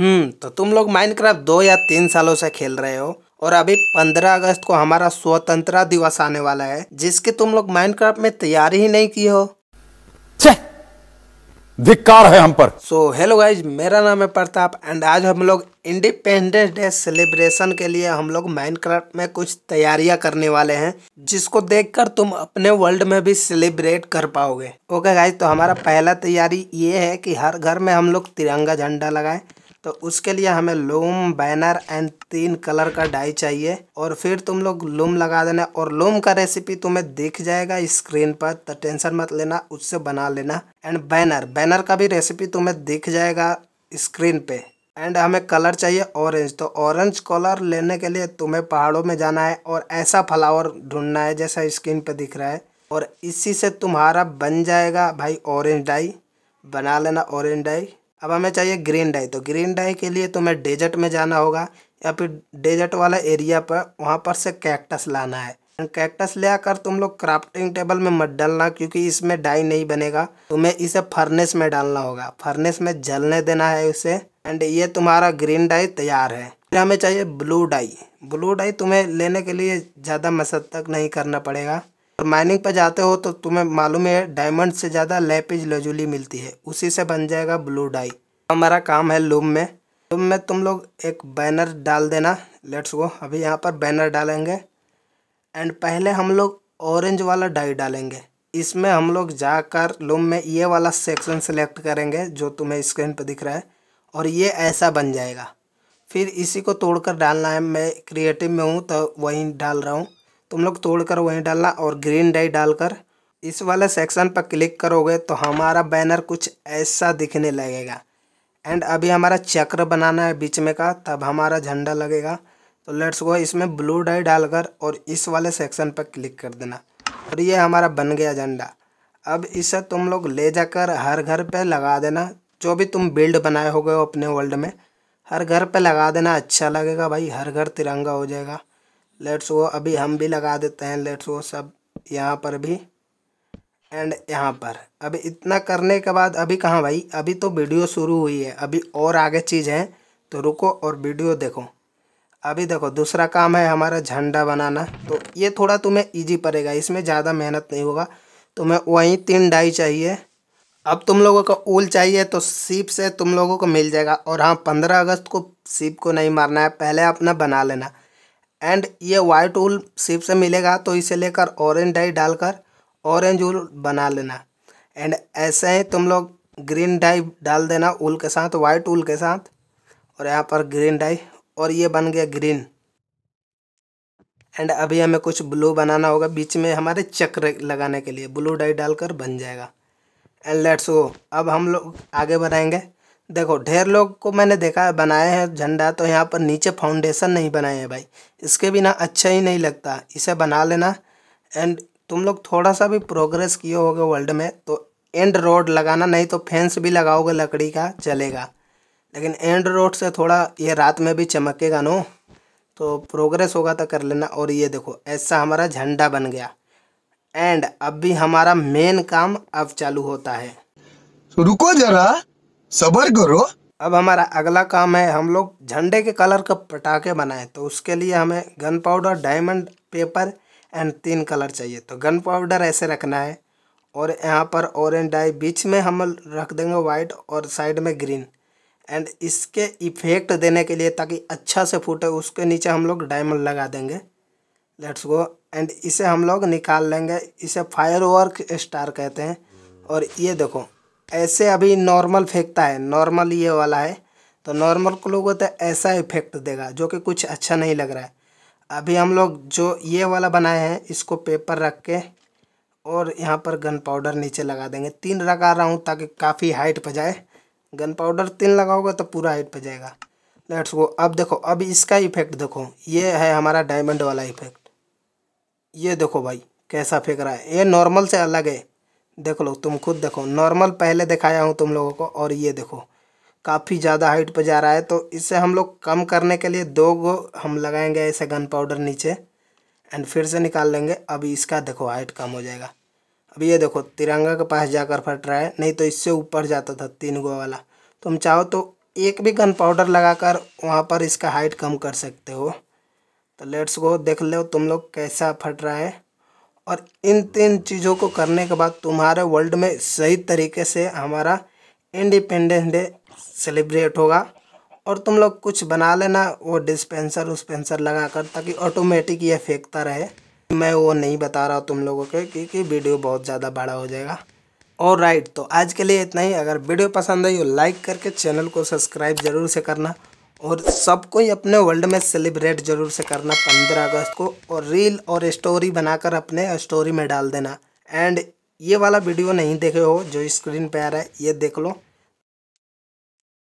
हम्म तो तुम लोग माइनक्राफ्ट दो या तीन सालों से खेल रहे हो और अभी 15 अगस्त को हमारा स्वतंत्रता दिवस आने वाला है जिसकी तुम लोग माइनक्राफ्ट में तैयारी ही नहीं की हो धिक्कार है हम पर सो हेलो गाइज मेरा नाम है प्रताप एंड आज हम लोग इंडिपेंडेंस डे सेलिब्रेशन के लिए हम लोग माइनक्राफ्ट में कुछ तैयारियां करने वाले हैं जिसको देखकर तुम अपने वर्ल्ड में भी सेलिब्रेट कर पाओगे ओके गाइज तो हमारा पहला तैयारी ये है कि हर घर में हम लोग तिरंगा झंडा लगाएं तो उसके लिए हमें लूम बैनर एंड तीन कलर का डाई चाहिए और फिर तुम लोग लूम लगा देना और लूम का रेसिपी तुम्हें दिख जाएगा स्क्रीन पर तो टेंशन मत लेना उससे बना लेना एंड बैनर बैनर का भी रेसिपी तुम्हें दिख जाएगा स्क्रीन पे एंड हमें कलर चाहिए ऑरेंज तो ऑरेंज कलर लेने के लिए तुम्हें पहाड़ों में जाना है और ऐसा फ्लावर ढूंढना है जैसा स्क्रीन पर दिख रहा है और इसी से तुम्हारा बन जाएगा भाई ऑरेंज डाई बना लेना ऑरेंज डाई अब हमें चाहिए ग्रीन डाई तो ग्रीन डाई के लिए तुम्हें डेजर्ट में जाना होगा या फिर डेजर्ट वाला एरिया पर वहाँ पर से कैक्टस लाना है कैक्टस ले आकर तुम लोग क्राफ्टिंग टेबल में मत डालना क्योंकि इसमें डाई नहीं बनेगा तुम्हें इसे फर्नेस में डालना होगा फर्नेस में जलने देना है इसे एंड ये तुम्हारा ग्रीन डाई तैयार है फिर हमें चाहिए ब्लू डाई ब्लू डाई तुम्हें लेने के लिए ज़्यादा मशक्क़त नहीं करना पड़ेगा तो माइनिंग पे जाते हो तो तुम्हें मालूम है डायमंड से ज़्यादा लेपिज लजुली मिलती है उसी से बन जाएगा ब्लू डाई हमारा काम है लूम में लूम में तुम लोग एक बैनर डाल देना लेट्स गो अभी यहाँ पर बैनर डालेंगे एंड पहले हम लोग ऑरेंज वाला डाई डालेंगे इसमें हम लोग जाकर लूम में ये वाला सेक्शन सेलेक्ट करेंगे जो तुम्हें स्क्रीन पर दिख रहा है और ये ऐसा बन जाएगा फिर इसी को तोड़कर डालना है मैं क्रिएटिव में हूँ तो वहीं डाल रहा हूँ तुम लोग तोड़कर वहीं डालना और ग्रीन डाई डालकर इस वाले सेक्शन पर क्लिक करोगे तो हमारा बैनर कुछ ऐसा दिखने लगेगा एंड अभी हमारा चक्र बनाना है बीच में का तब हमारा झंडा लगेगा तो लेट्स गो इसमें ब्लू डाई डालकर और इस वाले सेक्शन पर क्लिक कर देना और ये हमारा बन गया झंडा अब इसे तुम लोग ले जाकर हर घर पर लगा देना जो भी तुम बिल्ड बनाए हो अपने वर्ल्ड में हर घर पर लगा देना अच्छा लगेगा भाई हर घर तिरंगा हो जाएगा लेट्स वो अभी हम भी लगा देते हैं लेट्स वो सब यहाँ पर भी एंड यहाँ पर अभी इतना करने के बाद अभी कहाँ भाई अभी तो वीडियो शुरू हुई है अभी और आगे चीज़ है तो रुको और वीडियो देखो अभी देखो दूसरा काम है हमारा झंडा बनाना तो ये थोड़ा तुम्हें इजी पड़ेगा इसमें ज़्यादा मेहनत नहीं होगा तुम्हें वहीं तीन डाई चाहिए अब तुम लोगों को ऊल चाहिए तो सीप से तुम लोगों को मिल जाएगा और हाँ पंद्रह अगस्त को सीप को नहीं मारना है पहले अपना बना लेना एंड ये वाइट उल सिप से मिलेगा तो इसे लेकर ऑरेंज डाई डालकर ऑरेंज उल बना लेना एंड ऐसे ही तुम लोग ग्रीन डाई डाल देना उल के साथ वाइट उल के साथ और यहाँ पर ग्रीन डाई और ये बन गया ग्रीन एंड अभी हमें कुछ ब्लू बनाना होगा बीच में हमारे चक्र लगाने के लिए ब्लू डाई डालकर बन जाएगा एंड लेट्स गो अब हम लोग आगे बढ़ाएंगे देखो ढेर लोग को मैंने देखा है बनाए हैं झंडा तो यहाँ पर नीचे फाउंडेशन नहीं बनाए हैं भाई इसके बिना अच्छा ही नहीं लगता इसे बना लेना एंड तुम लोग थोड़ा सा भी प्रोग्रेस किए होगे वर्ल्ड में तो एंड रोड लगाना नहीं तो फेंस भी लगाओगे लकड़ी का चलेगा लेकिन एंड रोड से थोड़ा ये रात में भी चमकेगा नो तो प्रोग्रेस होगा तो कर लेना और ये देखो ऐसा हमारा झंडा बन गया एंड अब भी हमारा मेन काम अब चालू होता है तो रुको जरा सबर करो अब हमारा अगला काम है हम लोग झंडे के कलर का पटाखे बनाए तो उसके लिए हमें gunpowder diamond paper and तीन कलर चाहिए तो गन पाउडर ऐसे रखना है और यहाँ पर ऑरेंज डाई बीच में हम रख देंगे वाइट और साइड में ग्रीन एंड इसके इफेक्ट देने के लिए ताकि अच्छा से फूटे उसके नीचे हम लोग डायमंड लगा देंगे लेट्स गो एंड इसे हम लोग निकाल लेंगे इसे फायर वर्क स्टार कहते हैं और ये देखो ऐसे अभी नॉर्मल फेंकता है नॉर्मल ये वाला है तो नॉर्मल को लोगों तो ऐसा इफेक्ट देगा जो कि कुछ अच्छा नहीं लग रहा है अभी हम लोग जो ये वाला बनाए हैं इसको पेपर रख के और यहाँ पर गन पाउडर नीचे लगा देंगे तीन लगा रहा हूँ ताकि काफ़ी हाइट पर जाए गन पाउडर तीन लगाओगे तो पूरा हाइट पर जाएगा लेट्स गो अब देखो अब इसका इफेक्ट देखो ये है हमारा डायमंड वाला इफेक्ट ये देखो भाई कैसा फेंक रहा है ये नॉर्मल से अलग है देख लो तुम खुद देखो नॉर्मल पहले दिखाया हूँ तुम लोगों को और ये देखो काफ़ी ज़्यादा हाइट पर जा रहा है तो इससे हम लोग कम करने के लिए दो गो हम लगाएंगे ऐसे गन पाउडर नीचे एंड फिर से निकाल लेंगे अभी इसका देखो हाइट कम हो जाएगा अब ये देखो तिरंगा के पास जाकर फट रहा है नहीं तो इससे ऊपर जाता था तीन गो वाला तुम चाहो तो एक भी गन पाउडर लगा कर वहाँ पर इसका हाइट कम कर सकते हो तो लेट्स गो देख लो तुम लोग कैसा फट रहा है और इन तीन चीज़ों को करने के बाद तुम्हारे वर्ल्ड में सही तरीके से हमारा इंडिपेंडेंस डे सेलिब्रेट होगा और तुम लोग कुछ बना लेना वो डिस्पेंसर उस्पेंसर लगा कर ताकि ऑटोमेटिक ये फेंकता रहे मैं वो नहीं बता रहा तुम लोगों के क्योंकि वीडियो बहुत ज़्यादा बड़ा हो जाएगा और राइट तो आज के लिए इतना ही अगर वीडियो पसंद आई हो लाइक करके चैनल को सब्सक्राइब ज़रूर से करना और सबको ही अपने वर्ल्ड में सेलिब्रेट जरूर से करना पंद्रह अगस्त को और रील और स्टोरी बनाकर अपने स्टोरी में डाल देना एंड ये वाला वीडियो नहीं देखे हो जो स्क्रीन पर आ रहा है ये देख लो